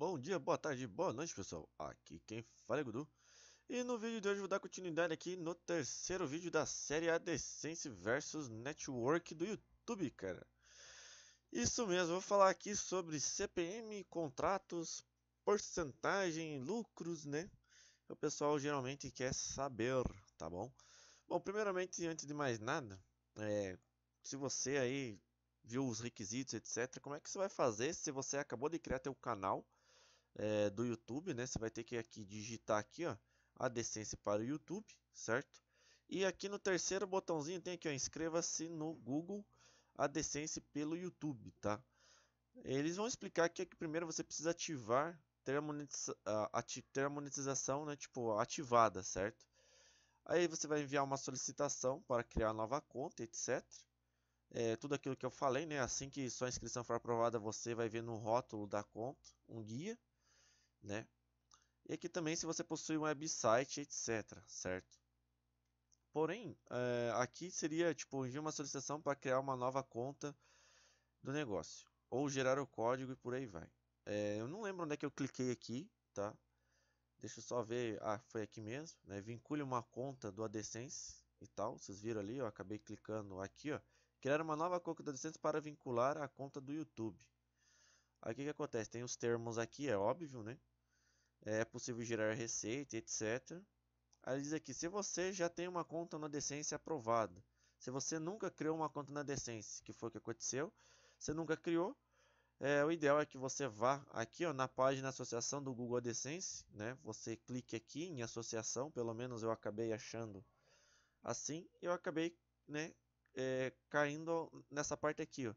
Bom dia, boa tarde, boa noite pessoal, aqui quem fala é Gudu E no vídeo de hoje vou dar continuidade aqui no terceiro vídeo da série AdSense vs Network do YouTube, cara Isso mesmo, vou falar aqui sobre CPM, contratos, porcentagem, lucros, né O pessoal geralmente quer saber, tá bom? Bom, primeiramente, antes de mais nada, é, se você aí viu os requisitos, etc. Como é que você vai fazer se você acabou de criar teu canal é, do YouTube, né? Você vai ter que aqui digitar aqui, ó, a decência para o YouTube, certo? E aqui no terceiro botãozinho tem aqui, ó, inscreva-se no Google a decência pelo YouTube, tá? Eles vão explicar aqui que primeiro você precisa ativar ter a, monetiza a, ter a monetização, né, tipo, ativada, certo? Aí você vai enviar uma solicitação para criar nova conta, etc. É, eh, tudo aquilo que eu falei, né? Assim que sua inscrição for aprovada, você vai ver no rótulo da conta um guia né? E aqui também se você possui um website, etc, certo? Porém, é, aqui seria tipo enviar uma solicitação para criar uma nova conta do negócio ou gerar o código e por aí vai. É, eu não lembro onde é que eu cliquei aqui, tá? Deixa eu só ver. Ah, foi aqui mesmo, né? Vincule uma conta do AdSense e tal. Vocês viram ali, eu acabei clicando aqui, ó. Criar uma nova conta do AdSense para vincular a conta do YouTube. Aí o que, que acontece? Tem os termos aqui, é óbvio, né? é possível gerar receita, etc. Aí diz aqui, se você já tem uma conta na Decência aprovada, se você nunca criou uma conta na Decência, que foi o que aconteceu, você nunca criou, é, o ideal é que você vá aqui ó, na página associação do Google AdSense, né? Você clique aqui em associação, pelo menos eu acabei achando assim, eu acabei né, é, caindo nessa parte aqui, ó,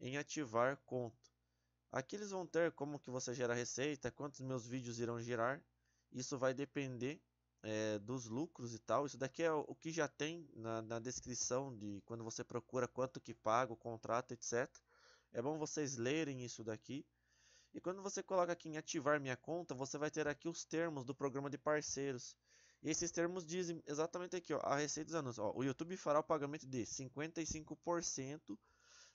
em ativar conta. Aqui eles vão ter como que você gera receita, quantos meus vídeos irão gerar. Isso vai depender é, dos lucros e tal. Isso daqui é o que já tem na, na descrição de quando você procura quanto que paga, o contrato, etc. É bom vocês lerem isso daqui. E quando você coloca aqui em ativar minha conta, você vai ter aqui os termos do programa de parceiros. E esses termos dizem exatamente aqui, ó, a receita dos anúncios. Ó, o YouTube fará o pagamento de 55%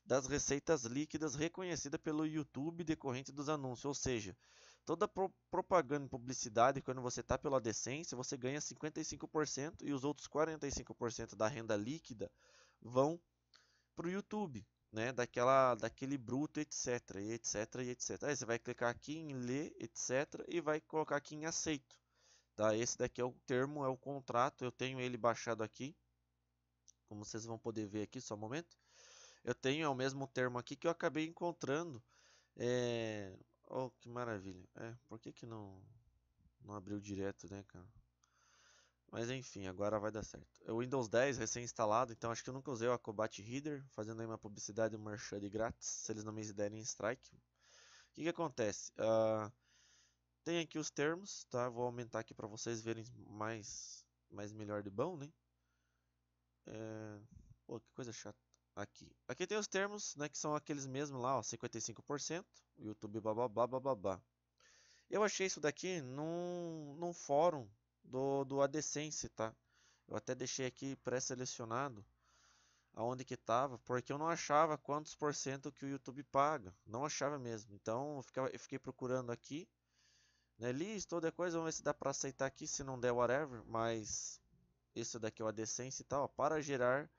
das receitas líquidas reconhecida pelo YouTube decorrente dos anúncios. Ou seja, toda pro propaganda e publicidade, quando você está pela decência, você ganha 55% e os outros 45% da renda líquida vão para o YouTube. Né, daquela, daquele bruto, etc, etc, etc. Aí você vai clicar aqui em ler, etc, e vai colocar aqui em aceito. Tá? Esse daqui é o termo, é o contrato, eu tenho ele baixado aqui, como vocês vão poder ver aqui, só um momento. Eu tenho é o mesmo termo aqui que eu acabei encontrando. É... Oh, que maravilha. É, por que que não, não abriu direto, né, cara? Mas enfim, agora vai dar certo. É o Windows 10 recém-instalado, então acho que eu nunca usei o Acrobat Reader, fazendo aí uma publicidade, um merchan de grátis, se eles não me derem strike. O que que acontece? Uh, tem aqui os termos, tá? Vou aumentar aqui para vocês verem mais, mais melhor de bom, né? É... Pô, que coisa chata aqui. Aqui tem os termos, né, que são aqueles mesmos lá, ó, 55%, YouTube bababá bababá. Eu achei isso daqui num, num fórum do, do AdSense, tá? Eu até deixei aqui pré-selecionado aonde que tava porque eu não achava quantos por cento que o YouTube paga, não achava mesmo. Então eu, ficava, eu fiquei procurando aqui, né, list, toda coisa, vamos ver se dá para aceitar aqui, se não der, whatever, mas isso daqui é o AdSense e tal, ó, para gerar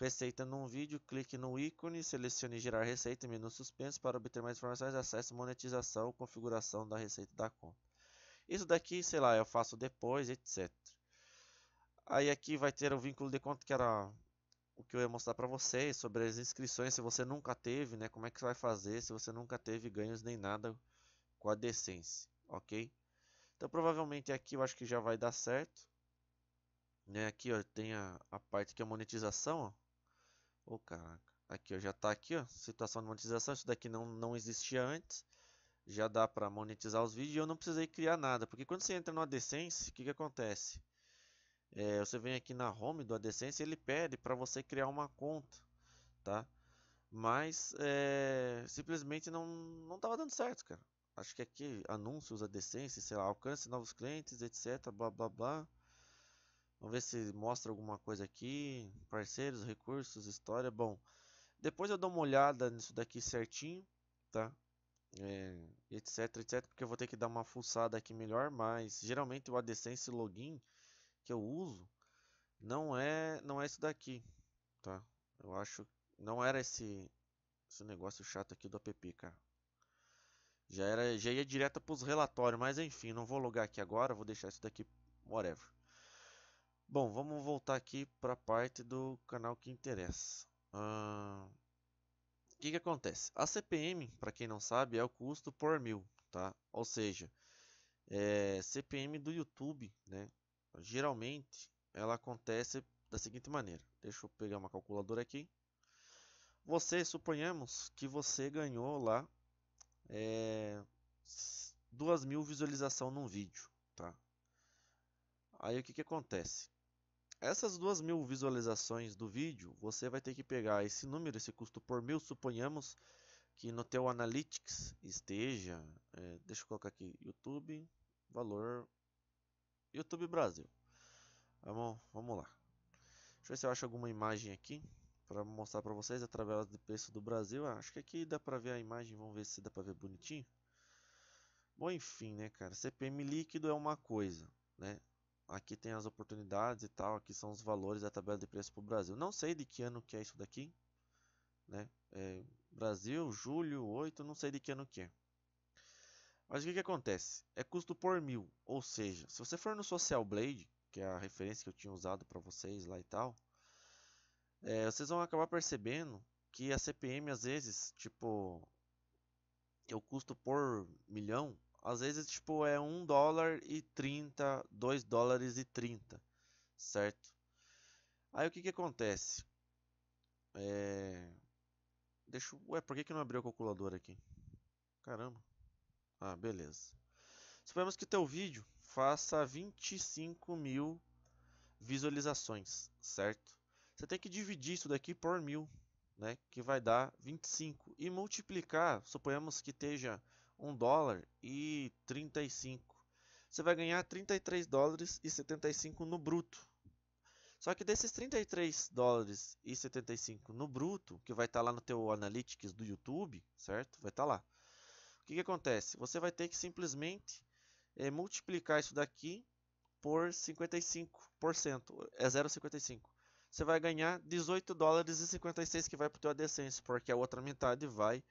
receita num vídeo, clique no ícone, selecione gerar receita, menu suspenso para obter mais informações, acesse monetização ou configuração da receita da conta. Isso daqui, sei lá, eu faço depois, etc. Aí aqui vai ter o vínculo de conta que era o que eu ia mostrar para vocês sobre as inscrições, se você nunca teve, né, como é que você vai fazer se você nunca teve ganhos nem nada com a decência, OK? Então provavelmente aqui eu acho que já vai dar certo. Né, aqui ó, tem a, a parte que é monetização, ó. Ô, oh, caraca. Aqui, ó, já está aqui, ó, situação de monetização. Isso daqui não, não existia antes. Já dá para monetizar os vídeos e eu não precisei criar nada. Porque quando você entra no AdSense, o que, que acontece? É, você vem aqui na home do AdSense ele pede para você criar uma conta, tá? Mas é, simplesmente não não estava dando certo, cara. Acho que aqui anúncios AdSense, sei lá, alcance novos clientes, etc, blá blá blá. Vamos ver se mostra alguma coisa aqui. Parceiros, recursos, história. Bom, depois eu dou uma olhada nisso daqui certinho, tá? É, etc, etc. Porque eu vou ter que dar uma fuçada aqui melhor. Mas geralmente o AdSense login que eu uso não é, não é isso daqui, tá? Eu acho não era esse, esse negócio chato aqui do app, cara. Já, era, já ia direto para os relatórios, mas enfim, não vou logar aqui agora, vou deixar isso daqui, whatever. Bom, vamos voltar aqui para a parte do canal que interessa. Uh... O que, que acontece? A CPM, para quem não sabe, é o custo por mil, tá? Ou seja, é... CPM do YouTube, né? Geralmente, ela acontece da seguinte maneira. Deixa eu pegar uma calculadora aqui. Você, suponhamos que você ganhou lá é, 2 mil visualizações num vídeo, tá? Aí o que que acontece? Essas duas mil visualizações do vídeo, você vai ter que pegar esse número, esse custo por mil, suponhamos que no teu Analytics esteja, é, deixa eu colocar aqui, YouTube, valor, YouTube Brasil. Vamos, tá vamos lá. Deixa eu ver se eu acho alguma imagem aqui para mostrar para vocês a tabela de preço do Brasil. Ah, acho que aqui dá para ver a imagem, vamos ver se dá para ver bonitinho. Bom, enfim, né, cara, CPM líquido é uma coisa, né? aqui tem as oportunidades e tal, aqui são os valores da tabela de preço para o Brasil. Não sei de que ano que é isso daqui, né? É, Brasil, julho, 8, não sei de que ano que é. Mas o que, que acontece? É custo por mil, ou seja, se você for no Social Blade, que é a referência que eu tinha usado para vocês lá e tal, é, vocês vão acabar percebendo que a CPM às vezes, tipo, o custo por milhão às vezes tipo é 1 dólar e 30, 2 dólares e 30, certo? Aí o que que acontece? É... Deixa eu... Ué, por que que não abriu a calculadora aqui? Caramba. Ah, beleza. Suponhamos que o teu vídeo faça 25 mil visualizações, certo? Você tem que dividir isso daqui por mil, né? Que vai dar 25. E multiplicar, suponhamos que esteja 1 dólar e 35. Você vai ganhar 33 dólares e 75 no bruto. Só que desses 33 dólares e 75 no bruto, que vai estar tá lá no teu Analytics do YouTube, certo? Vai estar tá lá. O que, que acontece? Você vai ter que simplesmente é, multiplicar isso daqui por 55%, é 0,55. Você vai ganhar 18 dólares e 56 que vai para o teu AdSense, porque a outra metade vai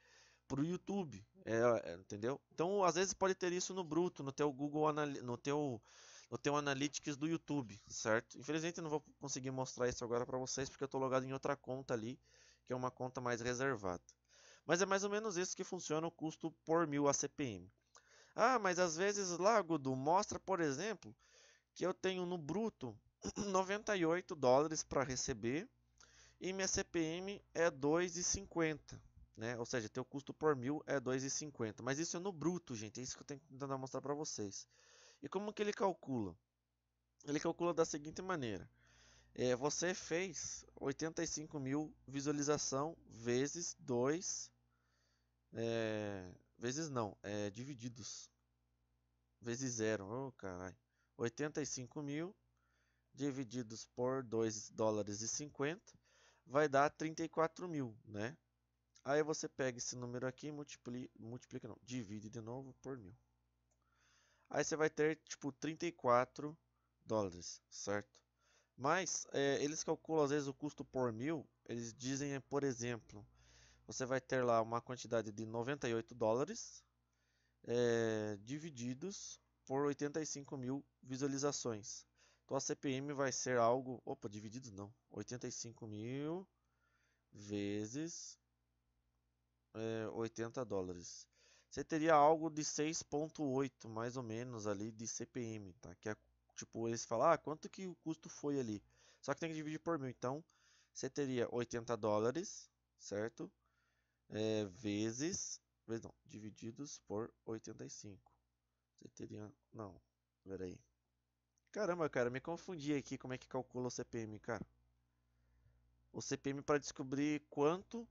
para o YouTube, é, é, entendeu? Então, às vezes pode ter isso no bruto, no teu Google Anal no teu no teu Analytics do YouTube, certo? Infelizmente não vou conseguir mostrar isso agora para vocês porque eu estou logado em outra conta ali, que é uma conta mais reservada. Mas é mais ou menos isso que funciona o custo por mil a CPM. Ah, mas às vezes lá, Gudu, mostra, por exemplo, que eu tenho no bruto 98 dólares para receber e minha CPM é 2,50. Né? Ou seja, teu custo por mil é 2,50. Mas isso é no bruto, gente. É isso que eu tenho que tentar mostrar para vocês. E como que ele calcula? Ele calcula da seguinte maneira. É, você fez 85 mil visualização vezes 2... É, vezes não, é divididos. Vezes 0. Oh, caralho. 85 mil divididos por 2 dólares e 50 vai dar 34 mil, né? Aí você pega esse número aqui e multiplica, multiplica não, divide de novo por mil. Aí você vai ter tipo 34 dólares, certo? Mas é, eles calculam às vezes o custo por mil. Eles dizem, por exemplo, você vai ter lá uma quantidade de 98 dólares é, divididos por 85 mil visualizações. Então a CPM vai ser algo. Opa, divididos não. 85 mil vezes é, 80 dólares. Você teria algo de 6.8 mais ou menos ali de CPM, tá? Que é tipo eles falam, ah, quanto que o custo foi ali? Só que tem que dividir por mil. Então, você teria 80 dólares, certo? É, vezes, vezes não, divididos por 85. Você teria, não, peraí. Caramba, cara, me confundi aqui como é que calcula o CPM, cara. O CPM para descobrir quanto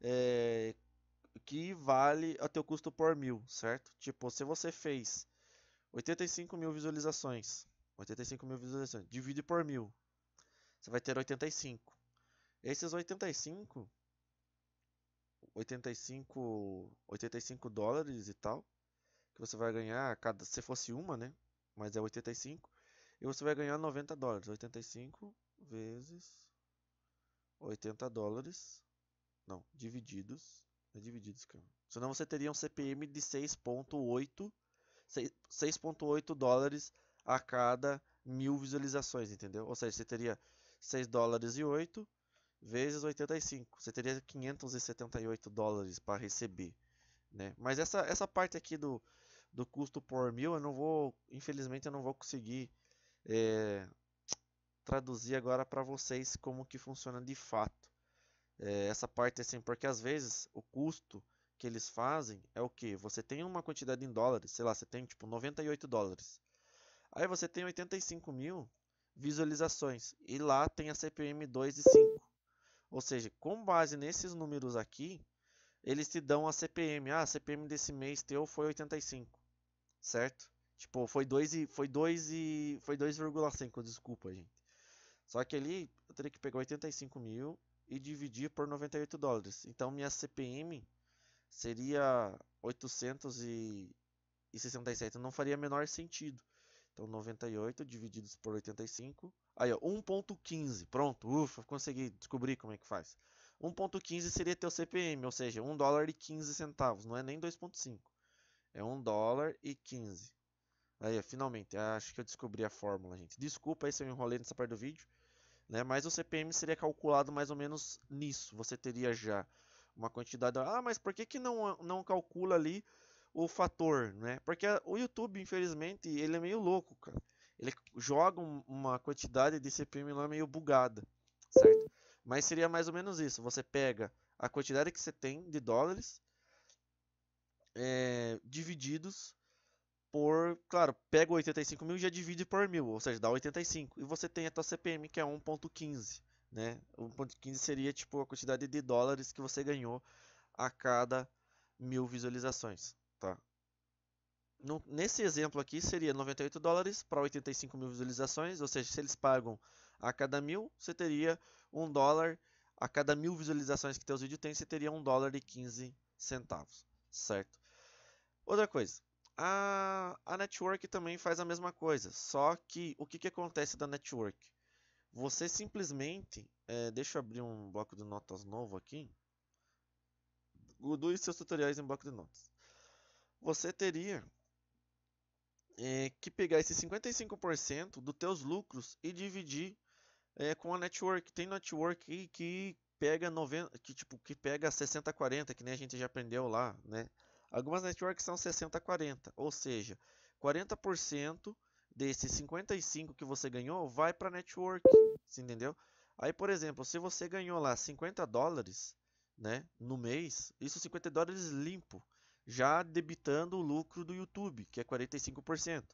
é, que vale o teu custo por mil, certo? Tipo, se você fez 85 mil visualizações, 85 mil visualizações, divide por mil, você vai ter 85. Esses 85, 85, 85 dólares e tal, que você vai ganhar cada, se fosse uma, né? Mas é 85, e você vai ganhar 90 dólares. 85 vezes 80 dólares, não, divididos é tá divididos, cara. Senão você teria um CPM de 6.8 6.8 dólares a cada mil visualizações, entendeu? Ou seja, você teria 6 dólares e 8 vezes 85. Você teria 578 dólares para receber, né? Mas essa, essa parte aqui do, do custo por mil, eu não vou, infelizmente, eu não vou conseguir é, traduzir agora para vocês como que funciona de fato é, essa parte assim, porque às vezes o custo que eles fazem é o que? Você tem uma quantidade em dólares, sei lá, você tem tipo 98 dólares. Aí você tem 85 mil visualizações e lá tem a CPM 2 e 5. Ou seja, com base nesses números aqui, eles te dão a CPM. Ah, a CPM desse mês teu foi 85, certo? Tipo, foi 2 e foi 2 e foi 2,5, desculpa, gente. Só que ali eu teria que pegar 85 mil e dividir por 98 dólares. Então minha CPM seria 867, não faria menor sentido. Então 98 divididos por 85, aí ó, 1.15, pronto, ufa, consegui descobrir como é que faz. 1.15 seria teu CPM, ou seja, 1 dólar e 15 centavos, não é nem 2.5. É 1 dólar e 15. Aí, ó, finalmente, acho que eu descobri a fórmula, gente. Desculpa aí se eu enrolei nessa parte do vídeo. Né? Mas o CPM seria calculado mais ou menos nisso. Você teria já uma quantidade. Ah, mas por que, que não, não calcula ali o fator? Né? Porque o YouTube, infelizmente, ele é meio louco, cara. Ele joga uma quantidade de CPM lá meio bugada, certo? Mas seria mais ou menos isso. Você pega a quantidade que você tem de dólares é, divididos por, claro, pega 85 mil e já divide por mil, ou seja, dá 85. E você tem a tua CPM que é 1.15, né? 1.15 seria tipo a quantidade de dólares que você ganhou a cada mil visualizações, tá? No, nesse exemplo aqui seria 98 dólares para 85 mil visualizações, ou seja, se eles pagam a cada mil, você teria 1 dólar a cada mil visualizações que teus vídeos tem você teria 1 dólar e 15 centavos, certo? Outra coisa, a, a network também faz a mesma coisa, só que o que, que acontece da network? Você simplesmente, é, deixa eu abrir um bloco de notas novo aqui, Gudu e seus tutoriais em bloco de notas. Você teria é, que pegar esses 55% dos teus lucros e dividir é, com a network. Tem network que, que pega 90, que tipo que pega 60 40, que nem a gente já aprendeu lá, né? Algumas networks são 60-40, ou seja, 40% desses 55 que você ganhou vai para a network, você entendeu? Aí, por exemplo, se você ganhou lá 50 dólares, né, no mês, isso 50 dólares limpo, já debitando o lucro do YouTube, que é 45%.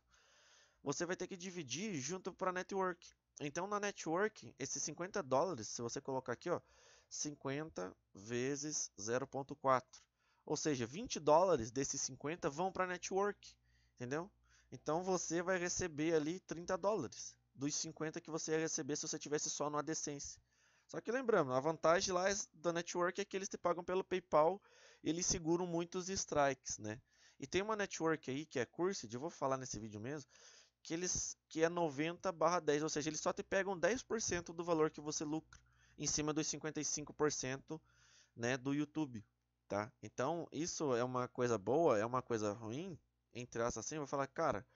Você vai ter que dividir junto para a network. Então, na network, esses 50 dólares, se você colocar aqui, ó, 50 vezes 0.4 ou seja, 20 dólares desses 50 vão para network, entendeu? Então você vai receber ali 30 dólares dos 50 que você ia receber se você tivesse só no AdSense. Só que lembrando, a vantagem lá é da network é que eles te pagam pelo PayPal, eles seguram muitos strikes, né? E tem uma network aí que é Cursed, eu vou falar nesse vídeo mesmo, que eles que é 90/10, ou seja, eles só te pegam 10% do valor que você lucra em cima dos 55%, né, do YouTube tá? Então, isso é uma coisa boa, é uma coisa ruim, entre as assim, eu vou falar, cara,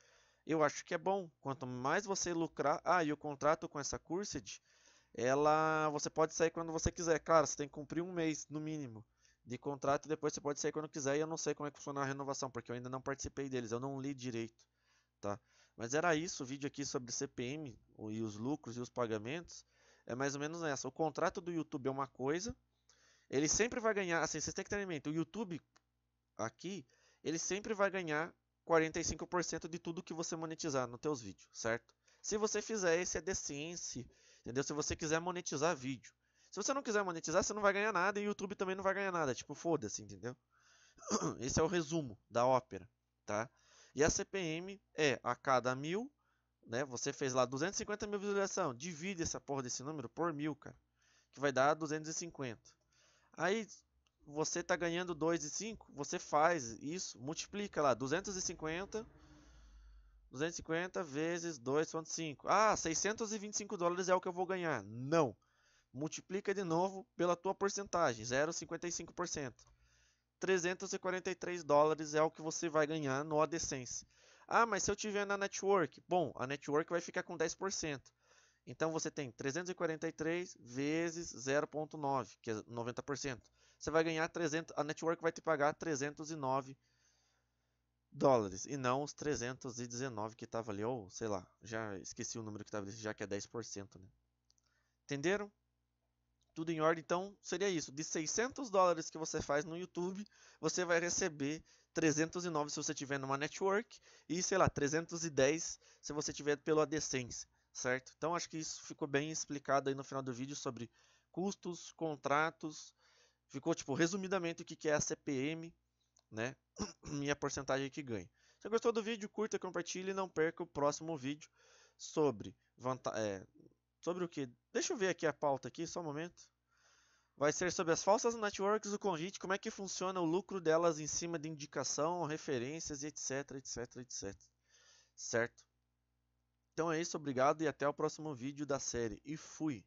eu acho que é bom, quanto mais você lucrar, ah, e o contrato com essa Cursed, ela, você pode sair quando você quiser, claro, você tem que cumprir um mês, no mínimo, de contrato, e depois você pode sair quando quiser, e eu não sei como é que funciona a renovação, porque eu ainda não participei deles, eu não li direito, tá? Mas era isso, o vídeo aqui sobre CPM, e os lucros e os pagamentos, é mais ou menos essa, o contrato do YouTube é uma coisa, ele sempre vai ganhar, assim, vocês têm que ter em mente, o YouTube aqui, ele sempre vai ganhar 45% de tudo que você monetizar nos teus vídeos, certo? Se você fizer esse é decência, entendeu? Se você quiser monetizar vídeo. Se você não quiser monetizar, você não vai ganhar nada e o YouTube também não vai ganhar nada, tipo, foda-se, entendeu? Esse é o resumo da ópera, tá? E a CPM é a cada mil, né? Você fez lá 250 mil visualizações, divide essa porra desse número por mil, cara, que vai dar 250. Aí você está ganhando 2 de 5, você faz isso, multiplica lá, 250 250 vezes 2.5. Ah, 625 dólares é o que eu vou ganhar. Não. Multiplica de novo pela tua porcentagem, 0,55%. 343 dólares é o que você vai ganhar no AdSense. Ah, mas se eu tiver na network, bom, a network vai ficar com 10%. Então você tem 343 vezes 0.9, que é 90%. Você vai ganhar 300, a network vai te pagar 309 dólares e não os 319 que estava ali, ou sei lá, já esqueci o número que estava ali. já que é 10%, né? Entenderam? Tudo em ordem, então seria isso. De 600 dólares que você faz no YouTube, você vai receber 309 se você tiver numa network e sei lá, 310 se você tiver pelo AdSense certo? Então acho que isso ficou bem explicado aí no final do vídeo sobre custos, contratos, ficou tipo resumidamente o que é a CPM, né? e a porcentagem que ganha. Se gostou do vídeo, curta, compartilhe e não perca o próximo vídeo sobre é, sobre o que? Deixa eu ver aqui a pauta aqui, só um momento. Vai ser sobre as falsas networks, o convite, como é que funciona o lucro delas em cima de indicação, referências, etc, etc, etc. Certo? Então é isso, obrigado e até o próximo vídeo da série. E fui!